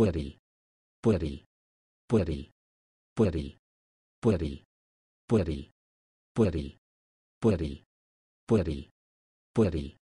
pueril, pueril, pueril, pueril, pueril, pueril, pueril, pueril, pueril, pueril,